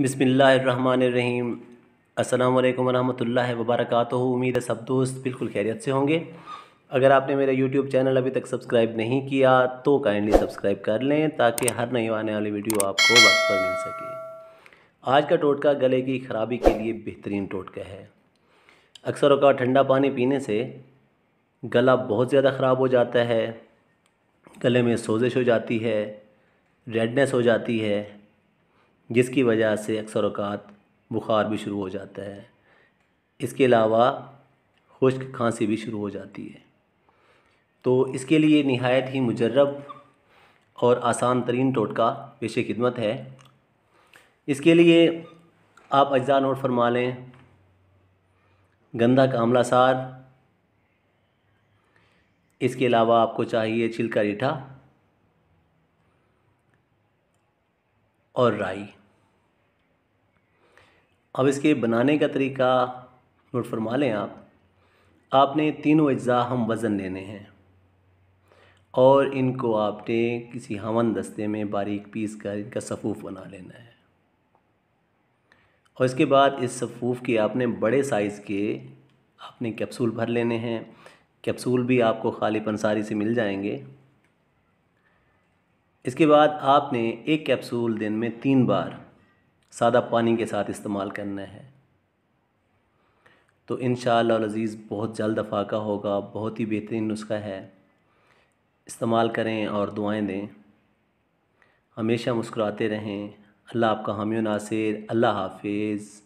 बसमीम अल्लाम वरहमल वबरक उम्मीद है सब दोस्त बिल्कुल खैरियत से होंगे अगर आपने मेरा YouTube चैनल अभी तक सब्सक्राइब नहीं किया तो काइंडली सब्सक्राइब कर लें ताकि हर नई आने वाली वीडियो आपको वक्त पर मिल सके आज का टोटका गले की ख़राबी के लिए बेहतरीन टोटका है अक्सर का ठंडा पानी पीने से गला बहुत ज़्यादा ख़राब हो जाता है गले में सोजिश हो जाती है रेडनेस हो जाती है जिसकी वजह से अक्सर अवकात बुखार भी शुरू हो जाता है इसके अलावा खुश्क खांसी भी शुरू हो जाती है तो इसके लिए नहायत ही मुजरब और आसान तरीन टोटका पेश खिदमत है इसके लिए आप अज्जा नोट फरमा लें गंदा का आमला सार इसके अलावा आपको चाहिए छिलका रीठा और राई अब इसके बनाने का तरीका नोट फरमा लें आप आपने तीनों अज्जा हम वज़न लेने हैं और इनको आपने किसी हवन दस्ते में बारीक पीस कर इनका सफ़ूफ बना लेना है और इसके बाद इस सफ़ूफ के आपने बड़े साइज़ के आपने कैप्सूल भर लेने हैं कैप्सूल भी आपको खाली पंसारी से मिल जाएंगे इसके बाद आपने एक कैप्सूल दिन में तीन बार सादा पानी के साथ इस्तेमाल करना है तो इन शज़ीज़ बहुत जल्द अफाका होगा बहुत ही बेहतरीन नुस्खा है इस्तेमाल करें और दुआएं दें हमेशा मुस्कुराते रहें अल्लाह आपका हमी नासिर अल्लाह हाफिज़